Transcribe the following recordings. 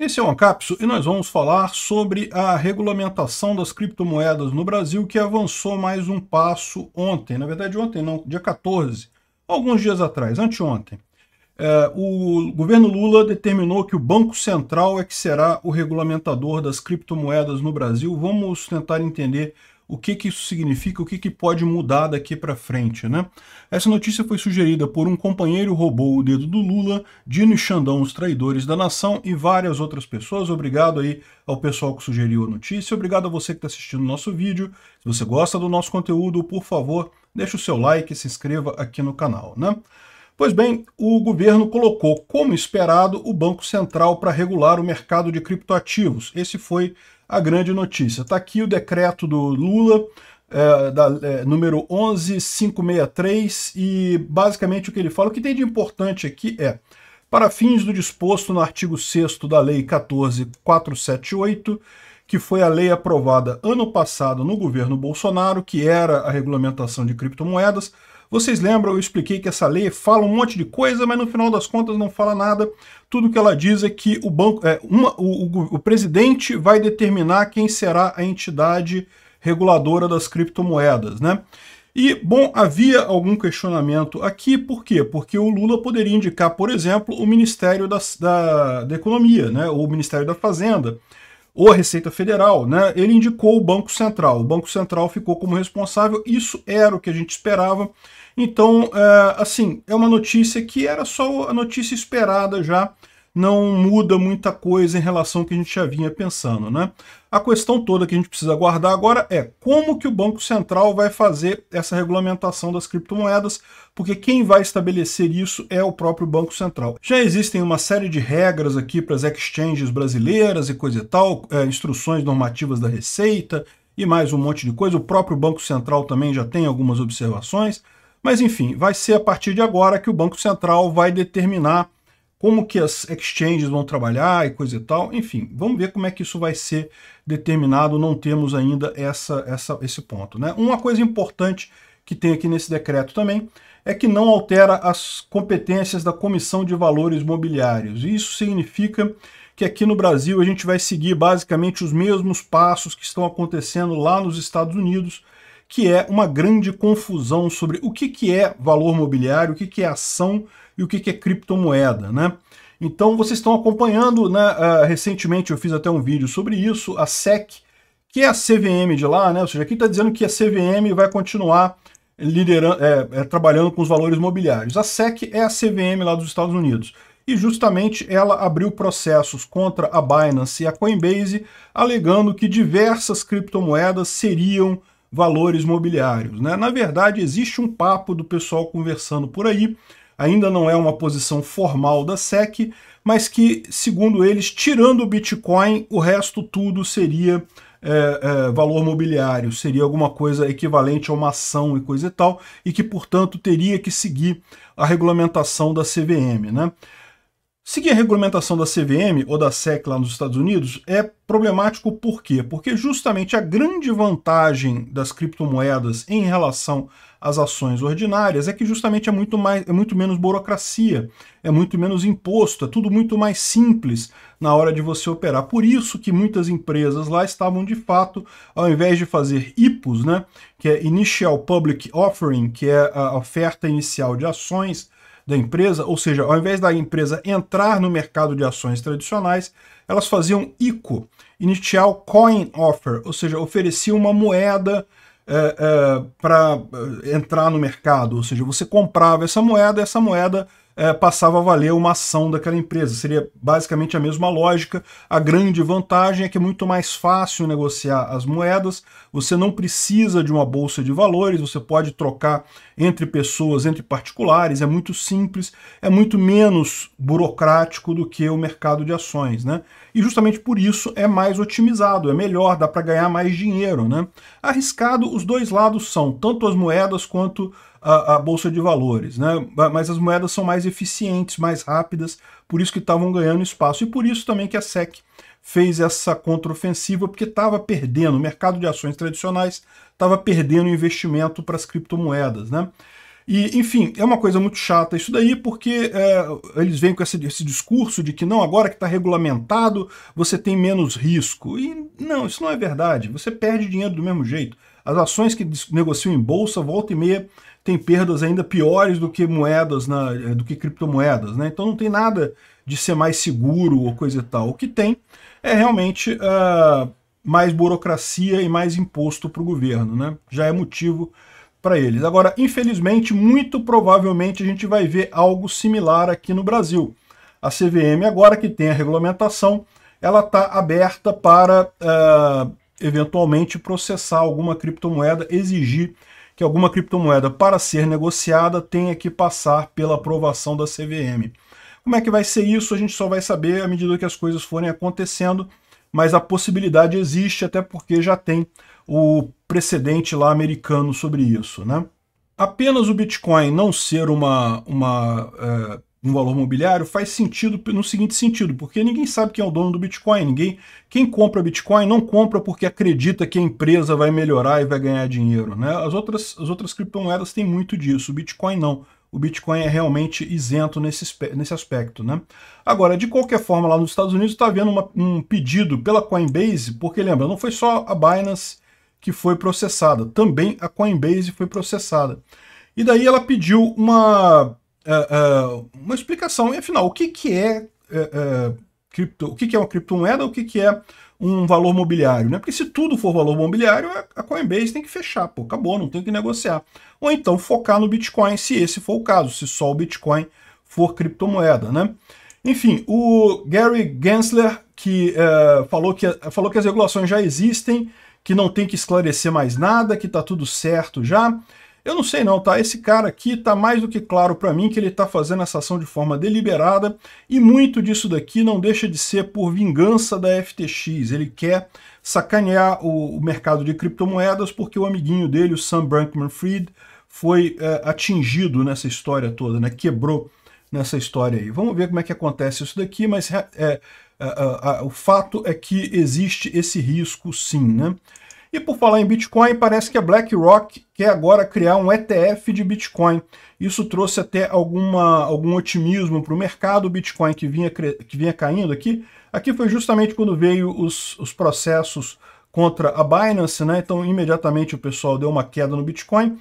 Esse é o Ancapso e nós vamos falar sobre a regulamentação das criptomoedas no Brasil, que avançou mais um passo ontem. Na verdade, ontem não, dia 14, alguns dias atrás, anteontem. É, o governo Lula determinou que o Banco Central é que será o regulamentador das criptomoedas no Brasil. Vamos tentar entender o que, que isso significa, o que, que pode mudar daqui para frente. Né? Essa notícia foi sugerida por um companheiro roubou o dedo do Lula, Dino e Xandão, os traidores da nação e várias outras pessoas. Obrigado aí ao pessoal que sugeriu a notícia, obrigado a você que está assistindo o nosso vídeo. Se você gosta do nosso conteúdo, por favor, deixe o seu like e se inscreva aqui no canal. Né? Pois bem, o governo colocou, como esperado, o Banco Central para regular o mercado de criptoativos. Esse foi a grande notícia. Está aqui o decreto do Lula, é, da, é, número 11563, e basicamente o que ele fala, o que tem de importante aqui é, para fins do disposto no artigo 6 da Lei 14478, que foi a lei aprovada ano passado no governo Bolsonaro, que era a regulamentação de criptomoedas, vocês lembram, eu expliquei que essa lei fala um monte de coisa, mas no final das contas não fala nada. Tudo que ela diz é que o, banco, é, uma, o, o, o presidente vai determinar quem será a entidade reguladora das criptomoedas, né? E, bom, havia algum questionamento aqui, por quê? Porque o Lula poderia indicar, por exemplo, o Ministério da, da, da Economia, né? ou o Ministério da Fazenda, ou a Receita Federal, né, ele indicou o Banco Central. O Banco Central ficou como responsável, isso era o que a gente esperava. Então, é, assim, é uma notícia que era só a notícia esperada já não muda muita coisa em relação ao que a gente já vinha pensando. Né? A questão toda que a gente precisa guardar agora é como que o Banco Central vai fazer essa regulamentação das criptomoedas, porque quem vai estabelecer isso é o próprio Banco Central. Já existem uma série de regras aqui para as exchanges brasileiras e coisa e tal, é, instruções normativas da Receita e mais um monte de coisa. O próprio Banco Central também já tem algumas observações. Mas enfim, vai ser a partir de agora que o Banco Central vai determinar como que as exchanges vão trabalhar e coisa e tal, enfim, vamos ver como é que isso vai ser determinado, não temos ainda essa, essa, esse ponto. Né? Uma coisa importante que tem aqui nesse decreto também é que não altera as competências da Comissão de Valores Mobiliários. Isso significa que aqui no Brasil a gente vai seguir basicamente os mesmos passos que estão acontecendo lá nos Estados Unidos, que é uma grande confusão sobre o que, que é valor mobiliário, o que, que é ação e o que, que é criptomoeda, né? Então, vocês estão acompanhando, né? Uh, recentemente eu fiz até um vídeo sobre isso, a SEC, que é a CVM de lá, né? Ou seja, aqui está dizendo que a CVM vai continuar liderando, é, é, trabalhando com os valores mobiliários. A SEC é a CVM lá dos Estados Unidos. E justamente ela abriu processos contra a Binance e a Coinbase, alegando que diversas criptomoedas seriam valores mobiliários. Né? Na verdade, existe um papo do pessoal conversando por aí, ainda não é uma posição formal da SEC, mas que, segundo eles, tirando o Bitcoin, o resto tudo seria é, é, valor mobiliário, seria alguma coisa equivalente a uma ação e coisa e tal, e que, portanto, teria que seguir a regulamentação da CVM. Né? Seguir a regulamentação da CVM ou da SEC lá nos Estados Unidos é problemático por quê? Porque justamente a grande vantagem das criptomoedas em relação às ações ordinárias é que justamente é muito, mais, é muito menos burocracia, é muito menos imposto, é tudo muito mais simples na hora de você operar. Por isso que muitas empresas lá estavam de fato, ao invés de fazer IPOs, né, que é Initial Public Offering, que é a oferta inicial de ações, da empresa, ou seja, ao invés da empresa entrar no mercado de ações tradicionais, elas faziam ICO, Initial Coin Offer, ou seja, oferecia uma moeda é, é, para entrar no mercado, ou seja, você comprava essa moeda, essa moeda é, passava a valer uma ação daquela empresa. Seria basicamente a mesma lógica. A grande vantagem é que é muito mais fácil negociar as moedas, você não precisa de uma bolsa de valores, você pode trocar entre pessoas, entre particulares, é muito simples, é muito menos burocrático do que o mercado de ações, né? E justamente por isso é mais otimizado, é melhor, dá para ganhar mais dinheiro, né? Arriscado, os dois lados são, tanto as moedas quanto a, a bolsa de valores, né? Mas as moedas são mais eficientes, mais rápidas, por isso que estavam ganhando espaço e por isso também que a SEC fez essa contraofensiva porque estava perdendo, o mercado de ações tradicionais estava perdendo investimento para as criptomoedas, né? E, enfim, é uma coisa muito chata isso daí, porque é, eles vêm com esse, esse, discurso de que não, agora que está regulamentado, você tem menos risco. E não, isso não é verdade. Você perde dinheiro do mesmo jeito. As ações que negociam em bolsa, volta e meia, tem perdas ainda piores do que moedas, na, eh, do que criptomoedas, né? Então não tem nada de ser mais seguro ou coisa e tal. O que tem é realmente uh, mais burocracia e mais imposto para o governo, né? Já é motivo para eles. Agora, infelizmente, muito provavelmente a gente vai ver algo similar aqui no Brasil. A CVM, agora que tem a regulamentação, ela está aberta para uh, eventualmente processar alguma criptomoeda, exigir que alguma criptomoeda, para ser negociada, tenha que passar pela aprovação da CVM. Como é que vai ser isso? A gente só vai saber à medida que as coisas forem acontecendo, mas a possibilidade existe, até porque já tem o precedente lá americano sobre isso. Né? Apenas o Bitcoin não ser uma, uma eh, um valor mobiliário faz sentido no seguinte sentido, porque ninguém sabe quem é o dono do Bitcoin, ninguém, quem compra Bitcoin não compra porque acredita que a empresa vai melhorar e vai ganhar dinheiro, né? As outras, as outras criptomoedas têm muito disso, o Bitcoin não. O Bitcoin é realmente isento nesse, nesse aspecto, né? Agora, de qualquer forma, lá nos Estados Unidos está havendo uma, um pedido pela Coinbase, porque lembra, não foi só a Binance que foi processada, também a Coinbase foi processada. E daí ela pediu uma uh, uma explicação. E afinal, o que, que é uh, cripto, o que, que é uma criptomoeda, o que, que é um valor mobiliário, né? Porque se tudo for valor mobiliário, a Coinbase tem que fechar, pô, acabou, não tem que negociar. Ou então focar no Bitcoin, se esse for o caso, se só o Bitcoin for criptomoeda, né? Enfim, o Gary Gensler, que falou, que, falou que as regulações já existem, que não tem que esclarecer mais nada, que está tudo certo já. Eu não sei não, tá? Esse cara aqui tá mais do que claro para mim que ele tá fazendo essa ação de forma deliberada e muito disso daqui não deixa de ser por vingança da FTX. Ele quer sacanear o, o mercado de criptomoedas porque o amiguinho dele, o Sam Bankman-Fried, foi é, atingido nessa história toda, né? Quebrou nessa história aí. Vamos ver como é que acontece isso daqui, mas é, é, é, é o fato é que existe esse risco sim, né? E por falar em Bitcoin, parece que a BlackRock quer agora criar um ETF de Bitcoin. Isso trouxe até alguma, algum otimismo para o mercado. Bitcoin que vinha, que vinha caindo aqui, aqui foi justamente quando veio os, os processos contra a Binance, né? Então imediatamente o pessoal deu uma queda no Bitcoin.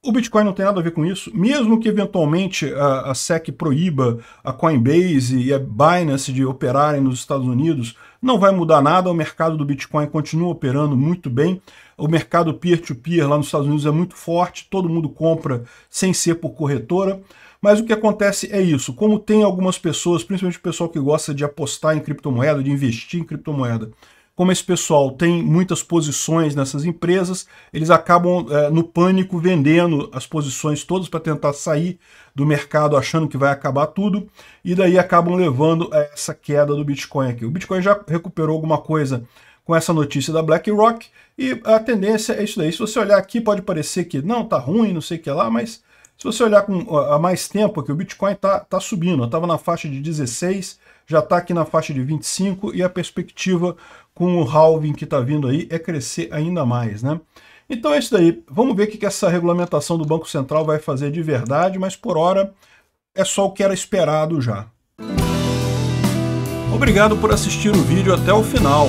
O Bitcoin não tem nada a ver com isso, mesmo que eventualmente a, a SEC proíba a Coinbase e a Binance de operarem nos Estados Unidos, não vai mudar nada, o mercado do Bitcoin continua operando muito bem, o mercado peer-to-peer -peer lá nos Estados Unidos é muito forte, todo mundo compra sem ser por corretora, mas o que acontece é isso, como tem algumas pessoas, principalmente o pessoal que gosta de apostar em criptomoeda, de investir em criptomoeda, como esse pessoal tem muitas posições nessas empresas, eles acabam é, no pânico vendendo as posições todas para tentar sair do mercado achando que vai acabar tudo, e daí acabam levando a é, essa queda do Bitcoin aqui. O Bitcoin já recuperou alguma coisa com essa notícia da BlackRock, e a tendência é isso daí. Se você olhar aqui, pode parecer que não, tá ruim, não sei o que lá, mas se você olhar com, há mais tempo que o Bitcoin está tá subindo, estava na faixa de 16, já está aqui na faixa de 25 e a perspectiva com o halving que está vindo aí é crescer ainda mais, né? Então é isso daí. Vamos ver o que essa regulamentação do Banco Central vai fazer de verdade, mas por hora é só o que era esperado já. Obrigado por assistir o vídeo até o final.